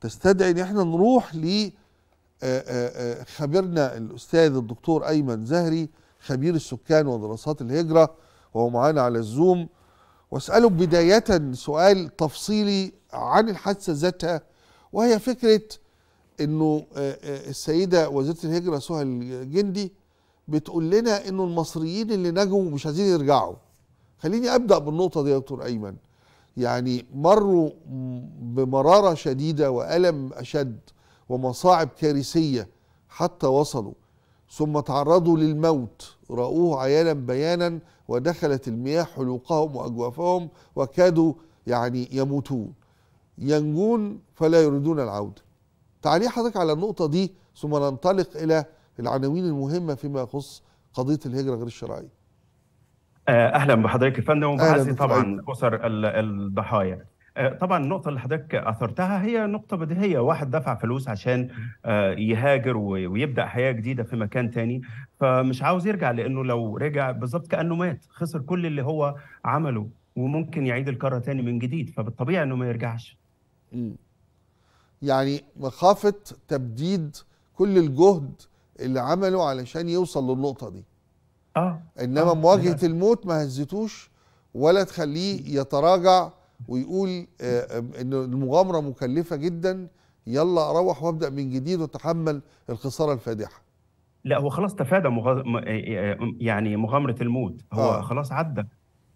تستدعي ان احنا نروح ل آه، آه، آه، خبيرنا الاستاذ الدكتور ايمن زهري خبير السكان ودراسات الهجره وهو معانا على الزوم واساله بدايه سؤال تفصيلي عن الحادثه ذاتها وهي فكره انه السيده وزيره الهجره سهى الجندي بتقول لنا انه المصريين اللي نجوا مش عايزين يرجعوا خليني ابدا بالنقطه دي يا دكتور ايمن يعني مروا بمرارة شديدة وألم أشد ومصاعب كارثية حتى وصلوا ثم تعرضوا للموت رأوه عيانا بيانا ودخلت المياه حلوقهم وأجوافهم وكادوا يعني يموتون ينجون فلا يريدون العودة تعالي حضرتك على النقطة دي ثم ننطلق إلى العناوين المهمة فيما يخص قضية الهجرة غير الشرعية آه، اهلا بحضرتك يا فندم وبعزي طبعا اسر الضحايا آه، طبعا النقطة اللي حضرتك أثرتها هي نقطة بديهية واحد دفع فلوس عشان آه، يهاجر ويبدأ حياة جديدة في مكان تاني فمش عاوز يرجع لأنه لو رجع بالظبط كأنه مات خسر كل اللي هو عمله وممكن يعيد الكرة تاني من جديد فبالطبيعي أنه ما يرجعش يعني مخافة تبديد كل الجهد اللي عمله علشان يوصل للنقطة دي اه انما آه. مواجهه آه. الموت ما هزتوش ولا تخليه يتراجع ويقول آه, آه، ان المغامره مكلفه جدا يلا اروح وابدا من جديد واتحمل الخساره الفادحه لا هو خلاص تفادى مغ... آه، آه، يعني مغامره الموت هو آه. خلاص عدى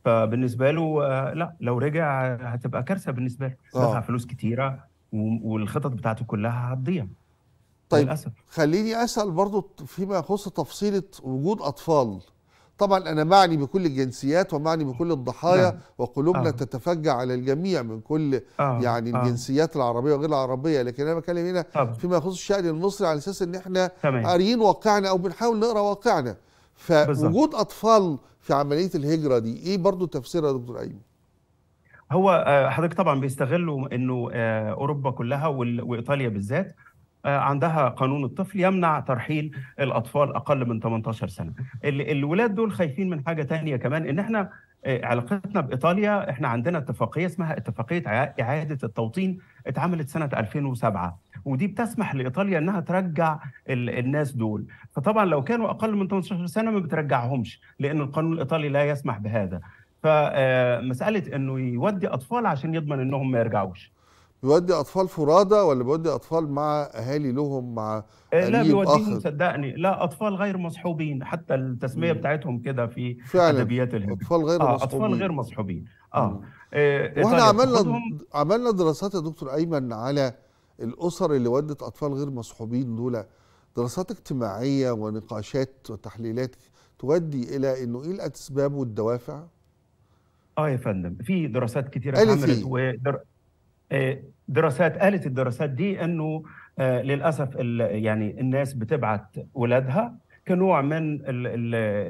فبالنسبه له لا لو رجع هتبقى كارثه بالنسبه له آه. دفع فلوس كتيره والخطط بتاعته كلها هتضيع طيب للأسف. خليني اسال برضو فيما يخص تفصيله وجود اطفال طبعا انا معني بكل الجنسيات ومعني بكل الضحايا نعم. وقلوبنا آه. تتفجع على الجميع من كل آه. يعني آه. الجنسيات العربيه وغير العربيه لكن انا بتكلم هنا طبعا. فيما يخص الشان المصري على اساس ان احنا قاريين واقعنا او بنحاول نقرا واقعنا فوجود بالزبط. اطفال في عمليه الهجره دي ايه برضو تفسيرها يا دكتور ايمن هو آه، حضرتك طبعا بيستغلوا انه آه، اوروبا كلها وايطاليا بالذات آه، عندها قانون الطفل يمنع ترحيل الاطفال اقل من 18 سنه الولاد دول خايفين من حاجه تانية كمان ان احنا آه، علاقتنا بايطاليا احنا عندنا اتفاقيه اسمها اتفاقيه اعاده التوطين اتعملت سنه 2007 ودي بتسمح لايطاليا انها ترجع الناس دول فطبعا لو كانوا اقل من 18 سنه ما بترجعهمش لان القانون الايطالي لا يسمح بهذا فمساله آه، انه يودي اطفال عشان يضمن انهم ما يرجعوش بيودي اطفال فرادى ولا بيودي اطفال مع اهالي لهم مع إيه، لا بيوديهم صدقني لا اطفال غير مصحوبين حتى التسميه مم. بتاعتهم كده في فعلا ادبيات الهند اطفال غير آه مصحوبين اطفال غير مصحوبين اه, آه واحنا طيب، عملنا خدهم... عملنا دراسات يا دكتور ايمن على الاسر اللي ودت اطفال غير مصحوبين دول دراسات اجتماعيه ونقاشات وتحليلات تؤدي الى انه ايه الاسباب والدوافع اه يا فندم في دراسات كتيره اتعملت ودر... آه، دراسات قالت الدراسات دي انه آه، للاسف يعني الناس بتبعت ولادها كنوع من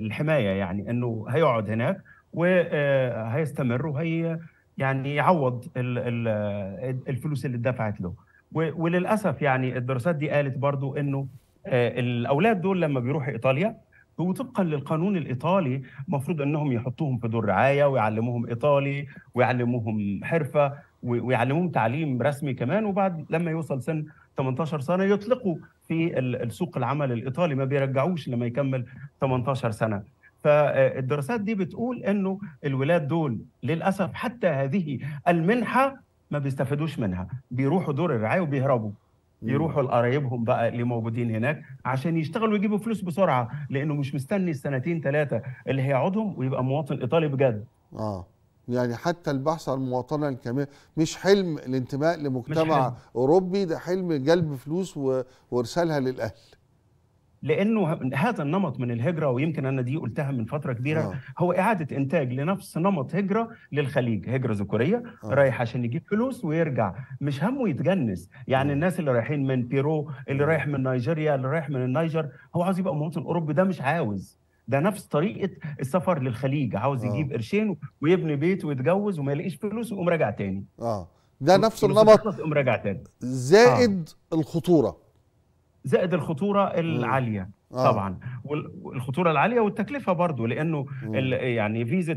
الحمايه يعني انه هيقعد هناك وهيستمر آه، وهي يعني يعوض الفلوس اللي اتدفعت له وللاسف يعني الدراسات دي قالت برضو انه الاولاد دول لما بيروحوا ايطاليا وطبقا للقانون الايطالي المفروض انهم يحطوهم في دور رعايه ويعلموهم ايطالي ويعلموهم حرفه ويعلموهم تعليم رسمي كمان وبعد لما يوصل سن 18 سنه يطلقوا في السوق العمل الايطالي ما بيرجعوش لما يكمل 18 سنه فالدراسات دي بتقول انه الولاد دول للاسف حتى هذه المنحه ما بيستفادوش منها بيروحوا دور الرعايه وبيهربوا يروحوا لقرايبهم بقى اللي موجودين هناك عشان يشتغلوا ويجيبوا فلوس بسرعه لانه مش مستني السنتين ثلاثه اللي هيقعدهم ويبقى مواطن ايطالي بجد اه يعني حتى البحث عن المواطنه الكامله مش حلم الانتماء لمجتمع حلم. اوروبي ده حلم جلب فلوس وارسالها للاهل لانه هذا النمط من الهجره ويمكن انا دي قلتها من فتره كبيره آه. هو اعاده انتاج لنفس نمط هجره للخليج هجره ذكوريه آه. رايح عشان يجيب فلوس ويرجع مش همه يتجنس يعني آه. الناس اللي رايحين من بيرو اللي آه. رايح من نيجيريا اللي رايح من النيجر هو عاوز يبقى مواطن اوروبي ده مش عاوز ده نفس طريقه السفر للخليج عاوز آه. يجيب قرشين ويبني بيت ويتجوز وما يلاقيش فلوس ويقوم راجع تاني اه ده نفس النمط يقوم راجع تاني زائد آه. الخطوره زائد الخطوره العاليه آه. طبعا والخطوره العاليه والتكلفه برضو لانه يعني فيزه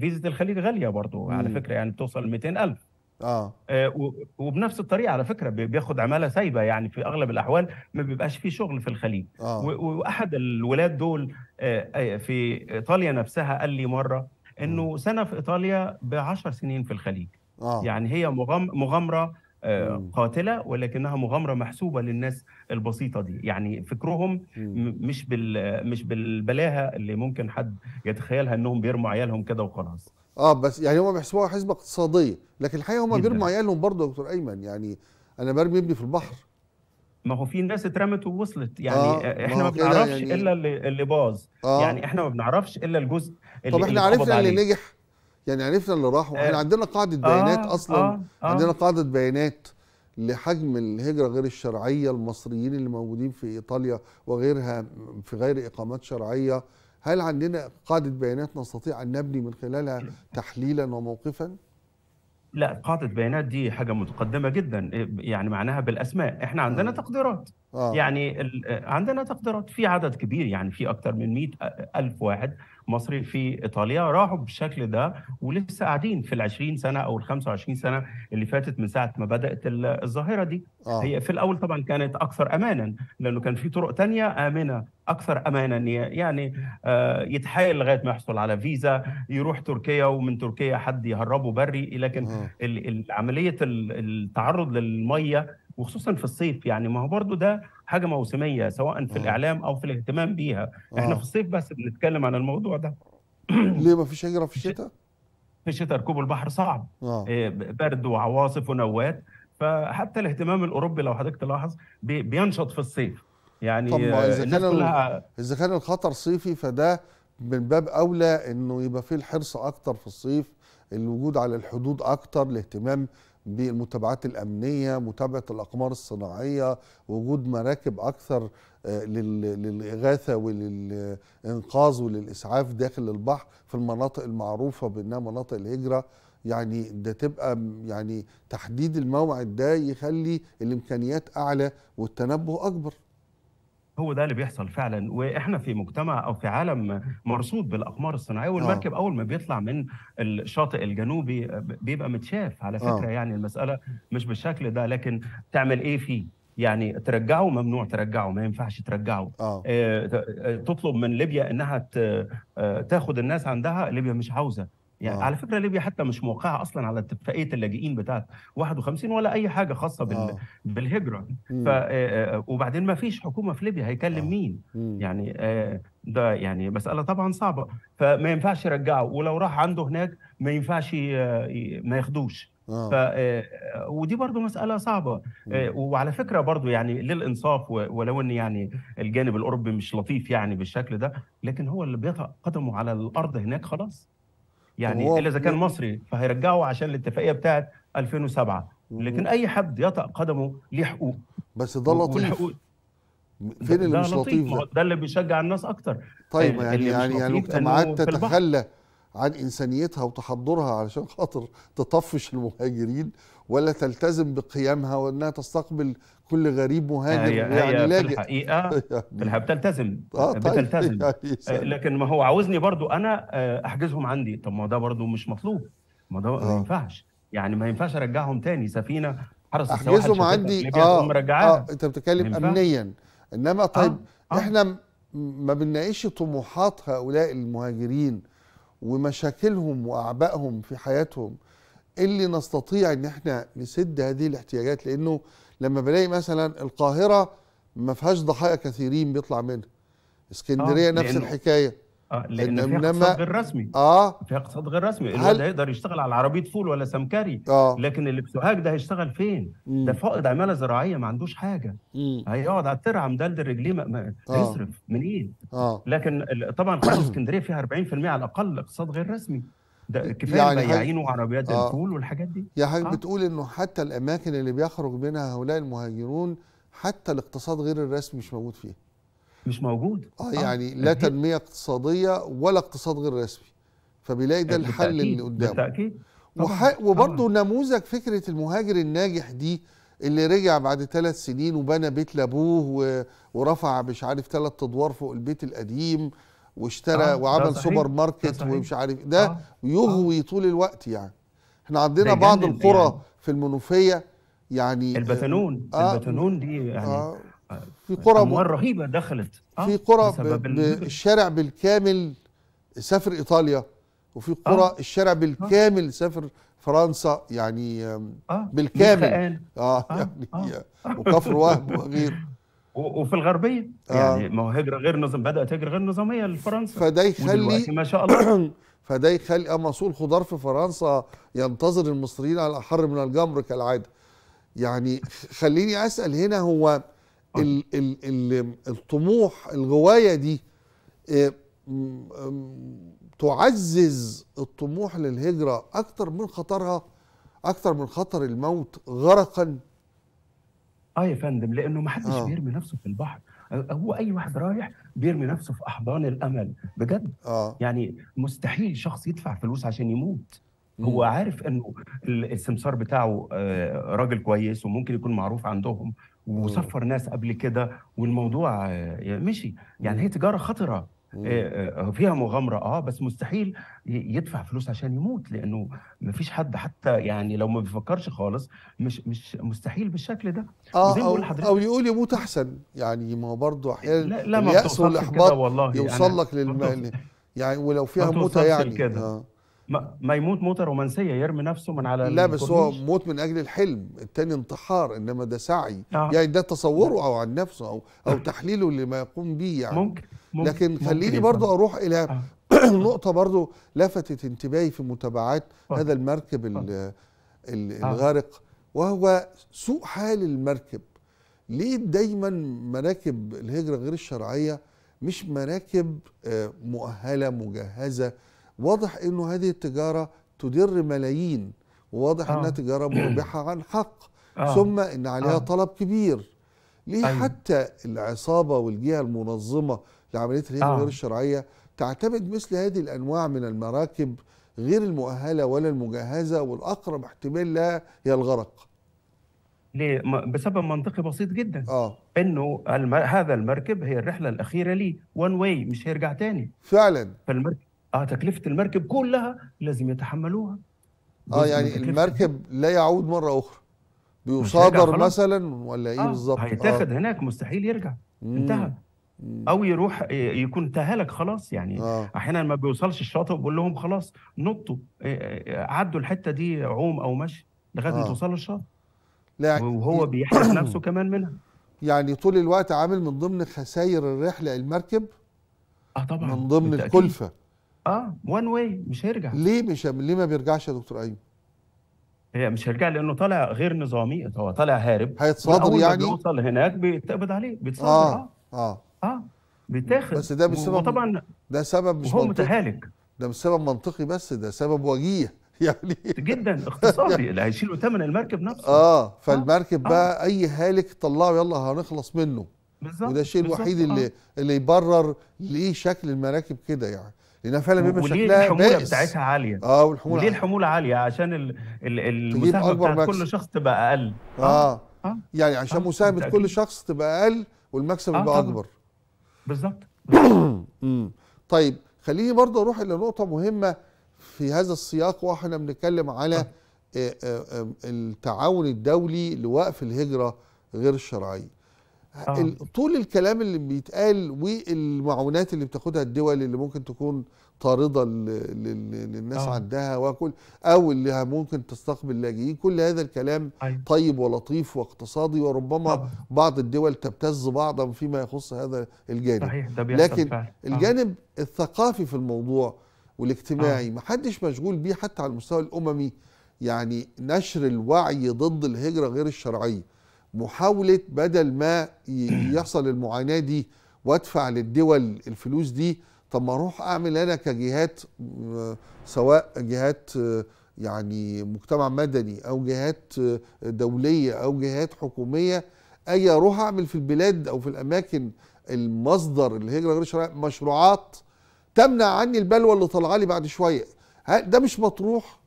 فيزه الخليج غاليه برضو مم. على فكره يعني بتوصل 200 الف اه, آه، وبنفس الطريقه على فكره بياخد عماله سايبه يعني في اغلب الاحوال ما بيبقاش في شغل في الخليج آه. واحد الولاد دول آه، آه، في ايطاليا نفسها قال لي مره انه سنه في ايطاليا ب 10 سنين في الخليج آه. يعني هي مغامره قاتله ولكنها مغامره محسوبه للناس البسيطه دي يعني فكرهم مش مش بالبلاهه اللي ممكن حد يتخيلها انهم بيرموا عيالهم كده وخلاص اه بس يعني هم بيحسبوها حسبه اقتصاديه لكن الحقيقه هم بيرموا عيالهم برضه يا دكتور ايمن يعني انا برمي ابني في البحر ما هو في ناس اترمت ووصلت يعني آه احنا ما بنعرفش يعني الا اللي باظ آه يعني احنا ما بنعرفش الا الجزء اللي طب احنا عرفنا اللي نجح يعني عرفنا اللي راحوا احنا آه عندنا قاعده بيانات آه اصلا آه آه عندنا قاعده بيانات لحجم الهجره غير الشرعيه المصريين اللي موجودين في ايطاليا وغيرها في غير اقامات شرعيه هل عندنا قاعدة بيانات نستطيع أن نبني من خلالها تحليلا وموقفا؟ لا قاعدة بيانات دي حاجة متقدمة جدا يعني معناها بالأسماء احنا عندنا آه. تقديرات آه. يعني عندنا تقديرات في عدد كبير يعني في اكثر من 100 ألف واحد مصري في ايطاليا راحوا بالشكل ده ولسه قاعدين في ال 20 سنه او ال 25 سنه اللي فاتت من ساعه ما بدات الظاهره دي آه. هي في الاول طبعا كانت اكثر امانا لانه كان في طرق تانية امنه اكثر امانا يعني آه، يتحايل لغايه ما يحصل على فيزا يروح تركيا ومن تركيا حد يهربه بري لكن عمليه التعرض للميه وخصوصا في الصيف يعني ما هو برضه ده حاجه موسميه سواء في آه. الاعلام او في الاهتمام بيها احنا آه. في الصيف بس بنتكلم عن الموضوع ده ليه ما فيش هجره في الشتاء في الشتاء ركوب البحر صعب آه. آه. برد وعواصف ونوات فحتى الاهتمام الاوروبي لو حضرتك تلاحظ بينشط في الصيف يعني طب اذا كان كلها... اذا كان الخطر صيفي فده من باب اولى انه يبقى فيه الحرص اكتر في الصيف الوجود على الحدود اكتر الاهتمام بالمتابعات الأمنية متابعة الأقمار الصناعية وجود مراكب أكثر آه، للإغاثة وللإنقاذ وللإسعاف داخل البحر في المناطق المعروفة بأنها مناطق الهجرة يعني ده تبقى يعني تحديد الموعد ده يخلي الإمكانيات أعلى والتنبه أكبر هو ده اللي بيحصل فعلا واحنا في مجتمع او في عالم مرصود بالاقمار الصناعيه والمركب أوه. اول ما بيطلع من الشاطئ الجنوبي بيبقى متشاف على فكره أوه. يعني المساله مش بالشكل ده لكن تعمل ايه فيه يعني ترجعه ممنوع ترجعه ما ينفعش ترجعه آه. آه،, آه، تطلب من ليبيا انها آه، تاخد الناس عندها ليبيا مش عاوزه يعني آه. على فكره ليبيا حتى مش موقعه اصلا على اتفاقيه اللاجئين بتاعت 51 ولا اي حاجه خاصه بال... آه. بالهجره ف... آه، آه، وبعدين ما فيش حكومه في ليبيا هيكلم آه. مين مم. يعني آه، ده يعني مساله طبعا صعبه فما ينفعش يرجعه ولو راح عنده هناك ما ينفعش ي... ما ياخدوش ف ودي برضو مسألة صعبة مم. وعلى فكرة برضو يعني للإنصاف ولو أن يعني الجانب الأوروبي مش لطيف يعني بالشكل ده لكن هو اللي بيضع قدمه على الأرض هناك خلاص يعني الا اذا كان مصري فهيرجعه عشان الاتفاقيه بتاعه 2007 لكن اي حد يطأ قدمه ليه حقوق بس ده لطيف فين اللي مش لطيف ده؟ ده اللي بيشجع الناس اكتر طيب يعني, يعني يعني يعني المجتمعات تتخلى عن انسانيتها وتحضرها علشان خاطر تطفش المهاجرين ولا تلتزم بقيمها وانها تستقبل كل غريب مهاجر هي يعني هي لاجئ في الحقيقه يعني. في الحقيقه بتلتزم آه طيب بتلتزم يعني آه، لكن ما هو عاوزني برضو انا آه، احجزهم عندي طب ما ده برضو مش مطلوب ما ده آه. ما ينفعش يعني ما ينفعش ارجعهم تاني سفينه حرس السواحل احجزهم عندي اه, آه انت بتتكلم امنيا انما طيب آه. آه. احنا ما بنناقش طموحات هؤلاء المهاجرين ومشاكلهم واعبائهم في حياتهم إيه اللي نستطيع ان احنا نسد هذه الاحتياجات لانه لما بلاقي مثلا القاهره ما فيهاش ضحايا كثيرين بيطلع منها آه، اسكندريه نفس الحكايه آه، لان إنما فيها اقتصاد غير رسمي اه فيها اقتصاد غير رسمي الواد هيقدر يشتغل على عربيه فول ولا سمكري آه. لكن اللي بسوهاج ده هيشتغل فين؟ مم. ده فائض عماله زراعيه ما عندوش حاجه مم. هيقعد على الترعه مدلدل رجليه ما... آه. هيصرف منين؟ آه. لكن طبعا قناه اسكندريه فيها 40% على الاقل اقتصاد غير رسمي ده كفايه يعني البياعين وعربيات آه. الفول والحاجات دي يا حضرتك آه. بتقول انه حتى الاماكن اللي بيخرج منها هؤلاء المهاجرون حتى الاقتصاد غير الرسمي مش موجود فيها مش موجود اه, آه، يعني لا تنميه اقتصاديه ولا اقتصاد غير رسمي فبيلاقي ده الحل اللي قدامه بالتاكيد وح... وبرضه نموذج فكره المهاجر الناجح دي اللي رجع بعد ثلاث سنين وبنى بيت لابوه و... ورفع مش عارف ثلاث ادوار فوق البيت القديم واشترى آه وعمل سوبر ماركت ومش عارف آه، ده آه يغوي آه طول الوقت يعني احنا عندنا بعض القرى يعني. في المنوفيه يعني البتنون آه, آه، البتنون دي يعني آه في آه، قرى اموال رهيبه دخلت آه، في قرى الشارع بالكامل سافر ايطاليا وفي آه، قرى آه. الشارع بالكامل سافر فرنسا يعني آه. بالكامل اه, آه. يعني آه. وكفر وهب وغيره وفي الغربيه آه. يعني ما هو هجره غير نظام بدات هجره غير نظاميه لفرنسا فده يخلي ما شاء الله فده يخلي اما سوق الخضار في فرنسا ينتظر المصريين على احر من الجمر كالعاده يعني خليني اسال هنا هو آه. ال ال ال الطموح الغوايه دي آه، تعزز الطموح للهجره اكتر من خطرها اكتر من خطر الموت غرقا اه يا فندم لانه ما حدش آه. بيرمي نفسه في البحر هو اي واحد رايح بيرمي نفسه في احضان الامل بجد آه. يعني مستحيل شخص يدفع فلوس عشان يموت هو عارف انه السمسار بتاعه آه، راجل كويس وممكن يكون معروف عندهم وسفر ناس قبل كده والموضوع آه، مشي يعني هي تجاره خطره آه، فيها مغامره اه بس مستحيل يدفع فلوس عشان يموت لانه ما فيش حد حتى يعني لو ما بيفكرش خالص مش مش مستحيل بالشكل ده اه أو, او يقول يموت احسن يعني ما هو برضه احيانا لا, لا اليأس والاحباط يعني يوصل يعني لك للم... يعني ولو فيها موتة يعني كده. آه. ما يموت موته رومانسيه يرمي نفسه من على لا بس هو موت من اجل الحلم الثاني انتحار انما ده سعي آه. يعني ده تصوره او عن نفسه او او تحليله لما يقوم به يعني ممكن, ممكن لكن خليني برضه اروح الى آه. نقطه برضه لفتت انتباهي في متابعات آه. هذا المركب آه. الغارق وهو سوء حال المركب ليه دايما مراكب الهجره غير الشرعيه مش مراكب آه، مؤهله مجهزه واضح انه هذه التجاره تدر ملايين وواضح آه. انها تجاره مربحه عن حق آه. آه. ثم ان عليها آه. طلب كبير ليه أيوه. حتى العصابه والجهه المنظمه لعمليه الهجره آه. غير الشرعيه تعتمد مثل هذه الانواع من المراكب غير المؤهله ولا المجهزه والاقرب احتمال لها هي الغرق. ليه؟ بسبب منطقي بسيط جدا اه انه الم... هذا المركب هي الرحله الاخيره ليه وان واي مش هيرجع تاني فعلا فالمركب اه تكلفه المركب كلها لازم يتحملوها اه يعني المركب لا يعود مره اخرى بيصادر مثلا ولا ايه آه بالظبط هيتاخد آه. هناك مستحيل يرجع مم. انتهى او يروح يكون انتهى لك خلاص يعني آه. احيانا ما بيوصلش الشاطئ بقول لهم خلاص نطوا آه، آه، عدوا الحته دي عوم او مشي لغايه آه. ما توصلوا الشاطئ لا وهو يعني بيحرم نفسه كمان منها يعني طول الوقت عامل من ضمن خسائر الرحله المركب اه طبعا من ضمن بالتأكيد. الكلفه اه وان واي مش هيرجع ليه مش ليه ما بيرجعش يا دكتور ايمن؟ هي مش هيرجع لانه طالع غير نظامي هو طالع هارب هيتصادر يعني بيوصل هناك بيتقبض عليه بيتصادر آه،, اه اه اه بيتاخد بس ده بسبب وطبعا ده سبب مش وهو منطقي متهالك ده مش سبب منطقي بس ده سبب وجيه يعني جدا اقتصادي يعني اللي هيشيله ثمن المركب نفسه اه فالمركب آه. بقى آه. اي هالك طلعه يلا هنخلص منه بالظبط وده الشيء الوحيد آه. اللي اللي يبرر ليه شكل المراكب كده يعني لانها فعلا بيبقى شكلها الحموله بائس. بتاعتها عاليه اه والحموله ليه الحموله عاليه عشان المساهمه بتاعت كل شخص تبقى اقل اه, آه. آه. يعني عشان آه. مساهمه آه. كل شخص تبقى اقل والمكسب آه. يبقى اكبر بالظبط طيب خليني برضه اروح الى نقطه مهمه في هذا السياق واحنا بنتكلم على آه. آه، التعاون الدولي لوقف الهجره غير الشرعيه آه. طول الكلام اللي بيتقال والمعونات اللي بتاخدها الدول اللي ممكن تكون طارده للناس آه. عندها وكل او اللي ممكن تستقبل لاجئين كل هذا الكلام أي. طيب ولطيف واقتصادي وربما طبعا. بعض الدول تبتز بعضا فيما يخص هذا الجانب صحيح ده لكن آه. الجانب الثقافي في الموضوع والاجتماعي آه. حدش مشغول بيه حتى على المستوى الاممي يعني نشر الوعي ضد الهجره غير الشرعيه محاوله بدل ما يحصل المعاناه دي وادفع للدول الفلوس دي طب ما اروح اعمل انا كجهات آه، سواء جهات آه، يعني مجتمع مدني او جهات آه، دوليه او جهات حكوميه اي اروح اعمل في البلاد او في الاماكن المصدر الهجره غير الشرعية مشروعات تمنع عني البلوى اللي طالعه لي بعد شويه ده مش مطروح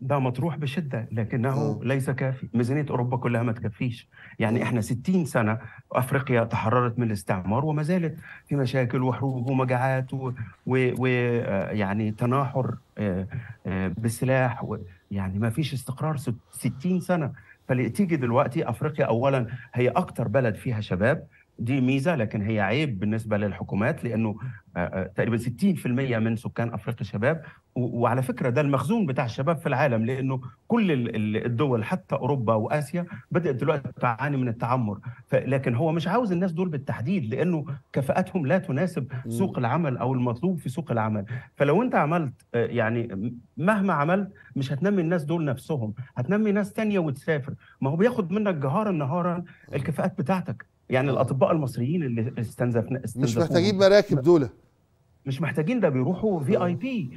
ده مطروح بشده لكنه ليس كافي ميزانيه اوروبا كلها ما تكفيش يعني احنا 60 سنه افريقيا تحررت من الاستعمار وما زالت في مشاكل وحروب ومجاعات ويعني تناحر آه، آه، بالسلاح يعني ما فيش استقرار 60 سنه فلتيجي دلوقتي افريقيا اولا هي اكتر بلد فيها شباب دي ميزه لكن هي عيب بالنسبه للحكومات لانه آه، آه، تقريبا 60% من سكان افريقيا شباب وعلى فكره ده المخزون بتاع الشباب في العالم لانه كل الدول حتى اوروبا واسيا بدات دلوقتي تعاني من التعمر لكن هو مش عاوز الناس دول بالتحديد لانه كفاءتهم لا تناسب سوق العمل او المطلوب في سوق العمل فلو انت عملت آه، يعني مهما عملت مش هتنمي الناس دول نفسهم هتنمي ناس تانية وتسافر ما هو بياخد منك جهارا نهارا الكفاءات بتاعتك يعني الاطباء المصريين اللي استنزفنا مش محتاجين مراكب دول مش محتاجين ده بيروحوا في اي بي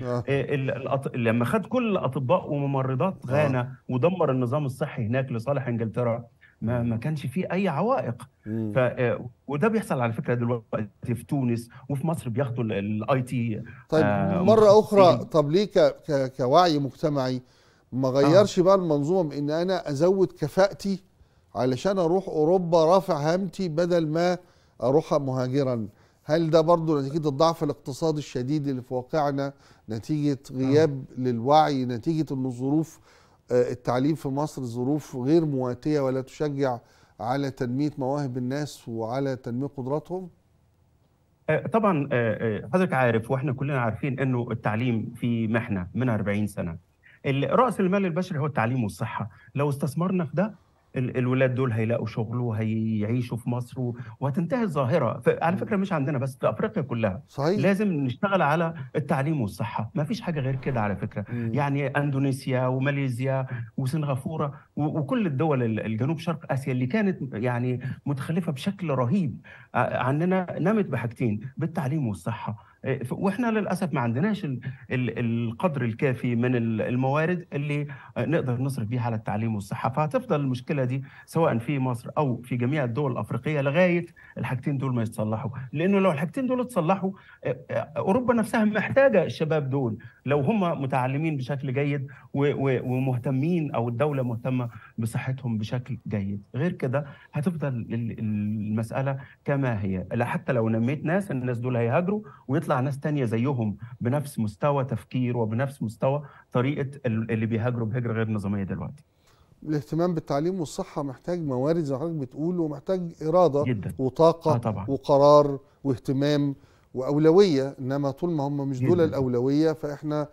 لما خد كل اطباء وممرضات آه. غانا ودمر النظام الصحي هناك لصالح انجلترا ما ما كانش فيه اي عوائق ف آه، وده بيحصل على فكره دلوقتي في تونس وفي مصر بياخدوا الاي تي طيب آه مره اخرى طب ليه كوعي مجتمعي ما آه. غيرش آه. بقى المنظومه بان انا ازود كفاءتي علشان اروح اوروبا رافع هامتي بدل ما اروح مهاجرا هل ده برضه نتيجه الضعف الاقتصادي الشديد اللي في واقعنا نتيجه غياب آه. للوعي نتيجه ان ظروف آه، التعليم في مصر ظروف غير مواتيه ولا تشجع على تنميه مواهب الناس وعلى تنميه قدراتهم آه، طبعا آه، حضرتك عارف واحنا كلنا عارفين انه التعليم في محنه من 40 سنه راس المال البشري هو التعليم والصحه لو استثمرنا في ده الولاد دول هيلاقوا شغل وهيعيشوا في مصر وهتنتهي الظاهره على فكره مش عندنا بس في افريقيا كلها صحيح. لازم نشتغل على التعليم والصحه ما فيش حاجه غير كده على فكره مم. يعني اندونيسيا وماليزيا وسنغافوره وكل الدول الجنوب شرق اسيا اللي كانت يعني متخلفه بشكل رهيب عننا نمت بحاجتين بالتعليم والصحه إيه، واحنا للاسف ما عندناش القدر الكافي من الموارد اللي آه، نقدر نصرف بيها على التعليم والصحه فهتفضل المشكله دي سواء في مصر او في جميع الدول الافريقيه لغايه الحاجتين دول ما يتصلحوا لانه لو الحاجتين دول اتصلحوا آه، آه، اوروبا نفسها محتاجه الشباب دول لو هم متعلمين بشكل جيد ومهتمين او الدوله مهتمه بصحتهم بشكل جيد غير كده هتفضل المساله كما هي لا حتى لو نميت ناس الناس دول هيهاجروا ويطلع ناس تانية زيهم بنفس مستوى تفكير وبنفس مستوى طريقه اللي بيهاجروا بهجره غير نظاميه دلوقتي الاهتمام بالتعليم والصحه محتاج موارد زي ما حضرتك بتقول ومحتاج اراده جدا. وطاقه آه طبعا. وقرار واهتمام واولويه انما طول ما هم مش دول الاولويه فاحنا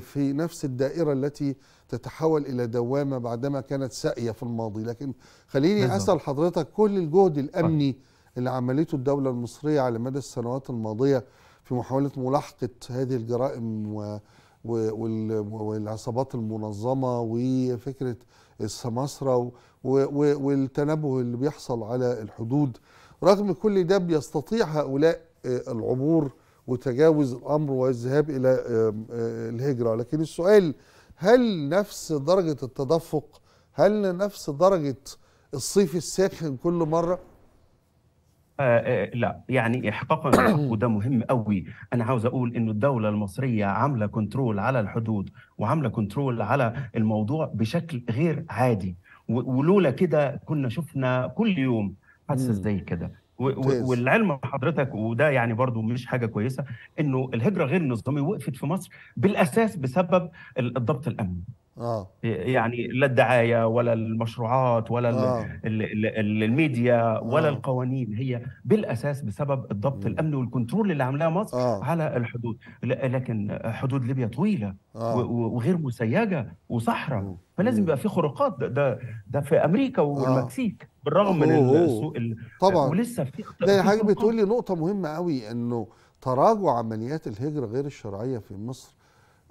في نفس الدائره التي تتحول الى دوامه بعدما كانت ساقيه في الماضي لكن خليني اسال حضرتك كل الجهد الامني اللي عملته الدوله المصريه على مدى السنوات الماضيه في محاوله ملاحقه هذه الجرائم و والعصابات المنظمه وفكره السماسره والتنبه اللي بيحصل على الحدود رغم كل ده بيستطيع هؤلاء العبور وتجاوز الامر والذهاب الى آه، الهجره لكن السؤال هل نفس درجه التدفق هل نفس درجه الصيف الساخن كل مره آه, آه، لا يعني حقيقه وده مهم قوي انا عاوز اقول انه الدوله المصريه عامله كنترول على الحدود وعامله كنترول على الموضوع بشكل غير عادي ولولا كده كنا شفنا كل يوم حادثه زي كده والعلم حضرتك وده يعني برضو مش حاجه كويسه انه الهجره غير النظاميه وقفت في مصر بالاساس بسبب الضبط الامني آه. يعني لا الدعايه ولا المشروعات ولا آه. الميديا ولا آه. القوانين هي بالاساس بسبب الضبط الامني والكنترول اللي عاملاه مصر آه. على الحدود لكن حدود ليبيا طويله آه. وغير مسيجه وصحراء فلازم يبقى في خروقات ده, ده ده في امريكا والمكسيك آه. بالرغم أوه. من السوق طبعا ولسه في ده حاجه بتقول لي نقطه مهمه قوي انه تراجع عمليات الهجره غير الشرعيه في مصر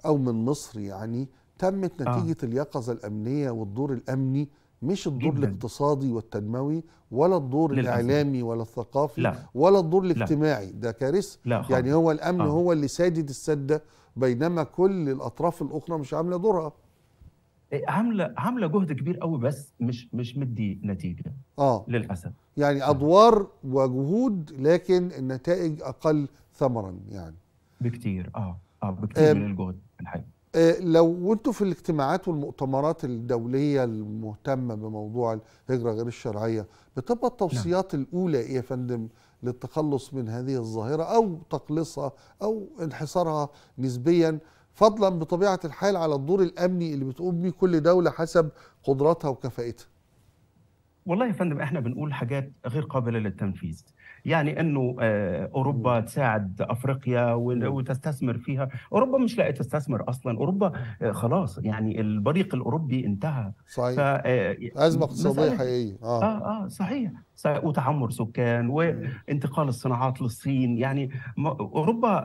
او من مصر يعني تمت آه. نتيجه آه. اليقظه الامنيه والدور الامني مش الدور جداً. الاقتصادي والتنموي ولا الدور للأسف. الاعلامي ولا الثقافي لا. ولا الدور الاجتماعي لا. ده كارثه يعني هو الامن آه. هو اللي سادد السده بينما كل الاطراف الاخرى مش عامله دورها إيه، عامله عامله جهد كبير قوي بس مش مش مدي نتيجه اه للاسف يعني آه. ادوار وجهود لكن النتائج اقل ثمرا يعني بكتير اه اه بكتير آه. من الجهد الحقيقي آه، لو انتوا في الاجتماعات والمؤتمرات الدوليه المهتمه بموضوع الهجره غير الشرعيه بتبقى نعم. التوصيات نعم. الاولى ايه يا فندم للتخلص من هذه الظاهره او تقليصها او انحصارها نسبيا فضلا بطبيعه الحال على الدور الامني اللي بتقوم به كل دوله حسب قدراتها وكفاءتها والله يا فندم احنا بنقول حاجات غير قابله للتنفيذ يعني انه آه، اوروبا تساعد افريقيا وتستثمر فيها اوروبا مش لاقيه تستثمر اصلا اوروبا آه، خلاص يعني البريق الاوروبي انتهى صحيح ازمه آه، اقتصاديه حقيقيه اه اه اه صحيح وتعمر سكان وانتقال الصناعات للصين يعني اوروبا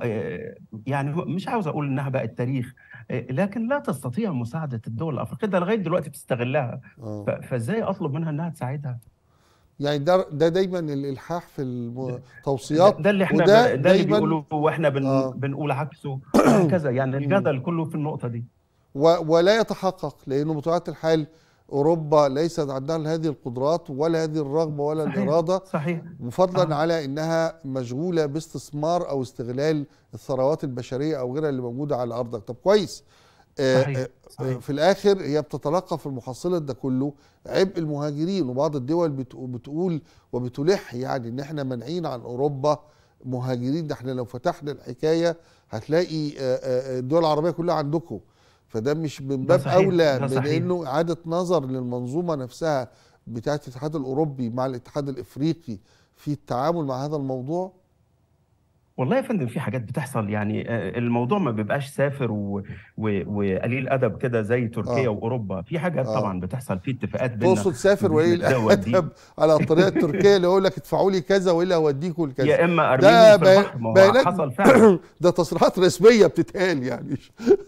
يعني مش عاوز اقول انها بقت تاريخ لكن لا تستطيع مساعده الدول الافريقيه ده لغايه دلوقتي بتستغلها آه. فازاي اطلب منها انها تساعدها؟ يعني ده ده دايما الالحاح في التوصيات ده, ده اللي احنا وده ده اللي بيقولوه واحنا بن آه. بنقول عكسه كذا يعني الجدل كله في النقطه دي و ولا يتحقق لانه بطبيعه الحال اوروبا ليست عندها هذه القدرات ولا هذه الرغبه ولا صحيح. الاراده صحيح وفضلا آه. على انها مشغوله باستثمار او استغلال الثروات البشريه او غيرها اللي موجوده على ارضك طب كويس آه، آه، صحيح. آه صحيح. في الاخر هي بتتلقى في المحصله ده كله عبء المهاجرين وبعض الدول بتقول وبتلح يعني ان احنا مانعين عن اوروبا مهاجرين ده احنا لو فتحنا الحكايه هتلاقي آه، الدول العربيه كلها عندكم فده مش من باب اولى من انه اعاده نظر للمنظومه نفسها بتاعت الاتحاد الاوروبي مع الاتحاد الافريقي في التعامل مع هذا الموضوع والله يا فندم في حاجات بتحصل يعني آه، الموضوع ما بيبقاش سافر و... وقليل ادب كده زي تركيا آه. واوروبا في حاجات آه. طبعا بتحصل في اتفاقات بين تقصد سافر وقليل ادب على الطريقه التركيه اللي يقول لك ادفعوا لي كذا والا اوديكم لكذا يا اما ارميني في بي... البحر ما هو حصل فعلا ده تصريحات رسميه بتتقال يعني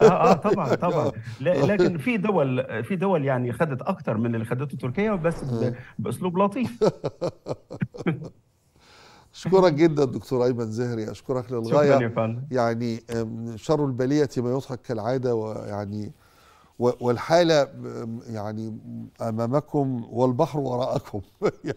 اه اه طبعا طبعا آه. لكن في دول في دول يعني خدت اكتر من اللي خدته تركيا بس آه. باسلوب لطيف اشكرك جدا دكتور ايمن زهري اشكرك للغايه يعني شر البليه ما يضحك كالعاده ويعني والحاله يعني امامكم والبحر وراءكم